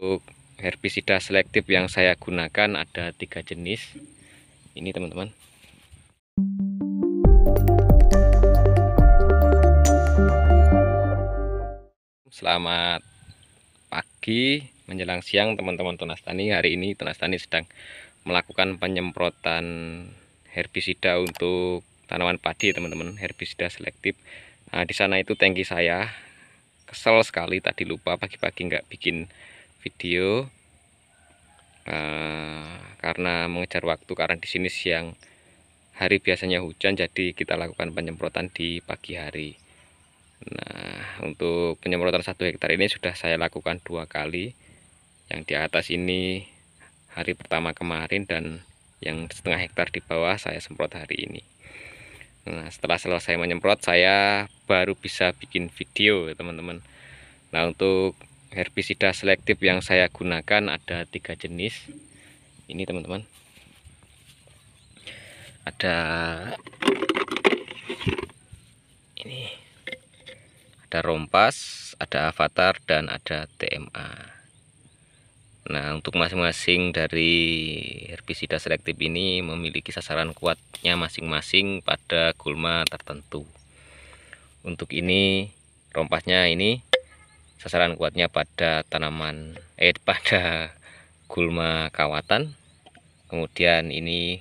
Untuk herbisida selektif yang saya gunakan ada tiga jenis. Ini teman-teman. Selamat pagi menjelang siang teman-teman Tunas Tani. Hari ini Tunas Tani sedang melakukan penyemprotan herbisida untuk tanaman padi teman-teman, herbisida selektif. Nah, di sana itu tangki saya. Kesel sekali tadi lupa pagi-pagi nggak bikin video uh, karena mengejar waktu karena di sini siang hari biasanya hujan jadi kita lakukan penyemprotan di pagi hari nah untuk penyemprotan satu hektar ini sudah saya lakukan dua kali yang di atas ini hari pertama kemarin dan yang setengah hektar di bawah saya semprot hari ini Nah, setelah selesai menyemprot, saya baru bisa bikin video, teman-teman. Nah, untuk herbisida selektif yang saya gunakan ada tiga jenis ini teman-teman ada ini ada rompas ada avatar dan ada TMA Nah, untuk masing-masing dari herbisida selektif ini memiliki sasaran kuatnya masing-masing pada gulma tertentu. Untuk ini rompasnya ini sasaran kuatnya pada tanaman eh pada gulma kawatan kemudian ini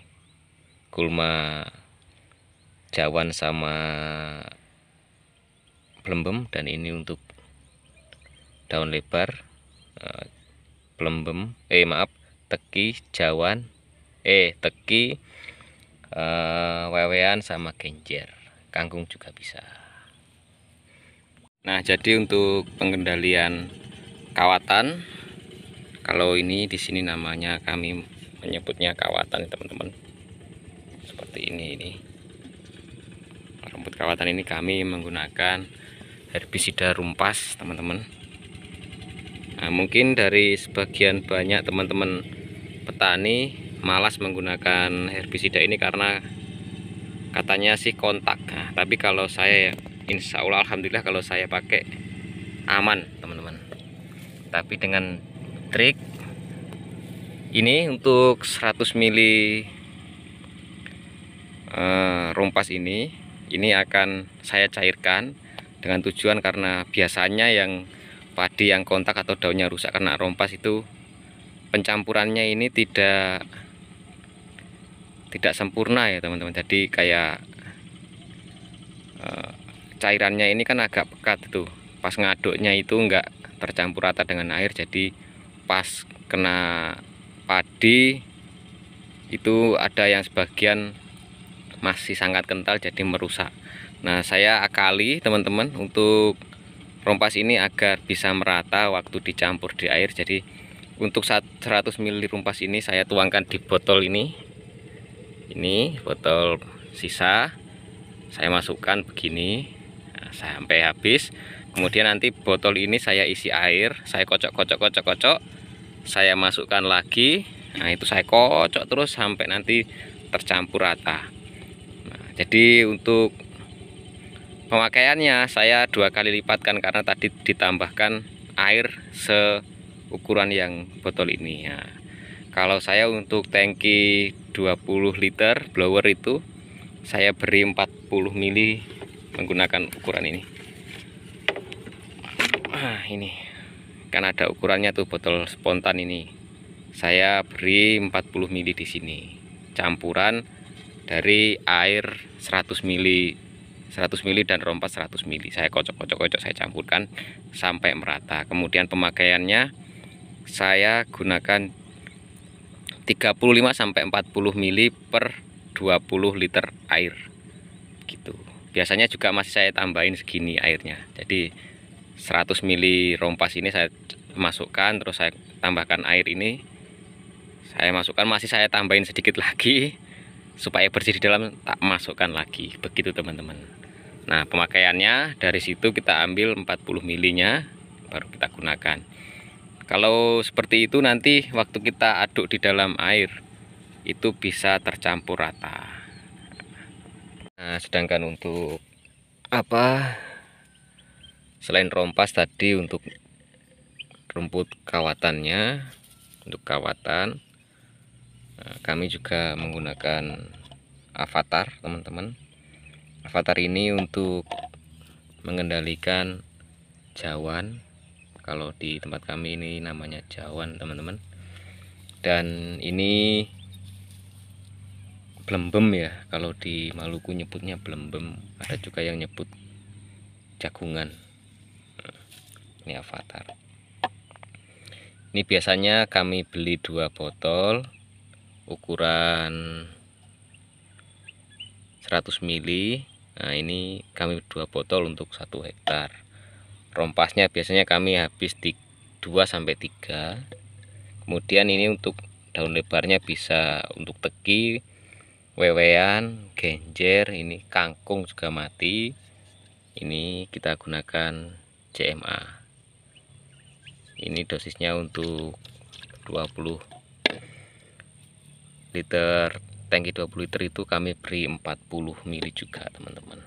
gulma jawan sama pelembem dan ini untuk daun lebar eh, pelembem eh maaf teki jawan eh teki uh, wewean sama genjer kangkung juga bisa Nah, jadi untuk pengendalian kawatan kalau ini di sini namanya kami menyebutnya kawatan, ya, teman-teman. Seperti ini ini. Rumput kawatan ini kami menggunakan herbisida rumpas, teman-teman. Nah, mungkin dari sebagian banyak teman-teman petani malas menggunakan herbisida ini karena katanya sih kontak. Nah, tapi kalau saya Insya Allah Alhamdulillah kalau saya pakai aman teman-teman tapi dengan trik ini untuk 100 mili eh, rompas ini ini akan saya cairkan dengan tujuan karena biasanya yang padi yang kontak atau daunnya rusak karena rompas itu pencampurannya ini tidak tidak sempurna ya teman-teman jadi kayak eh, cairannya ini kan agak pekat tuh pas ngaduknya itu enggak tercampur rata dengan air jadi pas kena padi itu ada yang sebagian masih sangat kental jadi merusak nah saya akali teman-teman untuk rompas ini agar bisa merata waktu dicampur di air jadi untuk 100 ml rompas ini saya tuangkan di botol ini ini botol sisa saya masukkan begini sampai habis kemudian nanti botol ini saya isi air saya kocok kocok kocok kocok saya masukkan lagi nah itu saya kocok terus sampai nanti tercampur rata nah, jadi untuk pemakaiannya saya dua kali lipatkan karena tadi ditambahkan air seukuran yang botol ini ya. kalau saya untuk tangki 20 liter blower itu saya beri 40 mili menggunakan ukuran ini Nah, ini kan ada ukurannya tuh botol spontan ini saya beri 40 ml di sini campuran dari air 100 ml 100 ml dan rompas 100 ml saya kocok-kocok-kocok saya campurkan sampai merata kemudian pemakaiannya saya gunakan 35 sampai 40 ml per 20 liter air biasanya juga masih saya tambahin segini airnya jadi 100 ml rompas ini saya masukkan terus saya tambahkan air ini saya masukkan masih saya tambahin sedikit lagi supaya bersih di dalam tak masukkan lagi begitu teman-teman nah pemakaiannya dari situ kita ambil 40 ml nya baru kita gunakan kalau seperti itu nanti waktu kita aduk di dalam air itu bisa tercampur rata Nah, sedangkan untuk apa selain rompas tadi untuk rumput kawatannya untuk kawatan nah, kami juga menggunakan avatar teman-teman avatar ini untuk mengendalikan jawan kalau di tempat kami ini namanya jawan teman-teman dan ini blembem ya kalau di Maluku nyebutnya blembem ada juga yang nyebut jagungan eh, ini avatar ini biasanya kami beli dua botol ukuran 100 mili nah ini kami dua botol untuk satu hektar rompasnya biasanya kami habis di 2 sampai 3 kemudian ini untuk daun lebarnya bisa untuk teki wewean, genjer, ini kangkung juga mati. Ini kita gunakan CMA. Ini dosisnya untuk 20 liter tangki 20 liter itu kami beri 40 mili juga teman-teman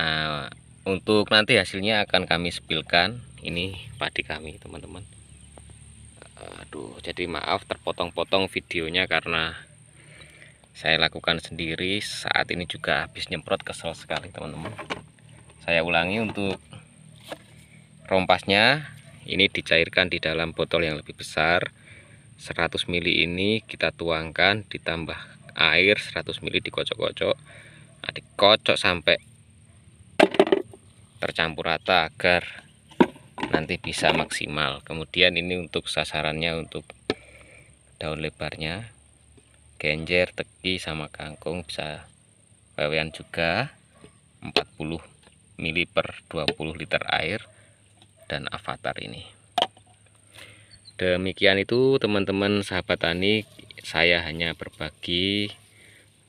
nah, untuk nanti hasilnya akan kami sepilkan ini padi kami teman-teman aduh jadi maaf terpotong-potong videonya karena saya lakukan sendiri saat ini juga habis nyemprot kesel sekali teman-teman saya ulangi untuk rompasnya ini dicairkan di dalam botol yang lebih besar 100 ml ini kita tuangkan ditambah air 100 ml dikocok-kocok nah, dikocok sampai tercampur rata agar nanti bisa maksimal kemudian ini untuk sasarannya untuk daun lebarnya genjer teki sama kangkung bisa bawean juga 40 ml per 20 liter air dan avatar ini demikian itu teman-teman sahabat tani saya hanya berbagi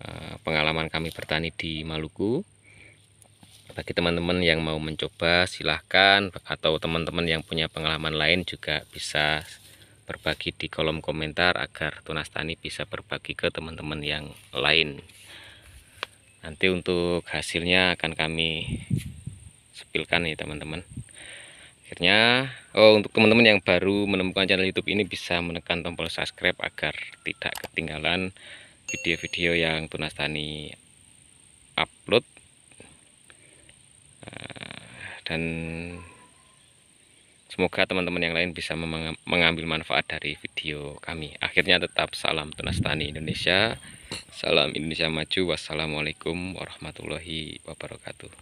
eh, pengalaman kami bertani di Maluku bagi teman-teman yang mau mencoba silahkan atau teman-teman yang punya pengalaman lain juga bisa berbagi di kolom komentar agar tunas tani bisa berbagi ke teman-teman yang lain nanti untuk hasilnya akan kami sepilkan ya teman-teman akhirnya oh untuk teman-teman yang baru menemukan channel YouTube ini bisa menekan tombol subscribe agar tidak ketinggalan video-video yang tunas tani upload ah, dan Semoga teman-teman yang lain bisa mengambil manfaat dari video kami. Akhirnya tetap salam tunas tani Indonesia. Salam Indonesia maju. Wassalamualaikum warahmatullahi wabarakatuh.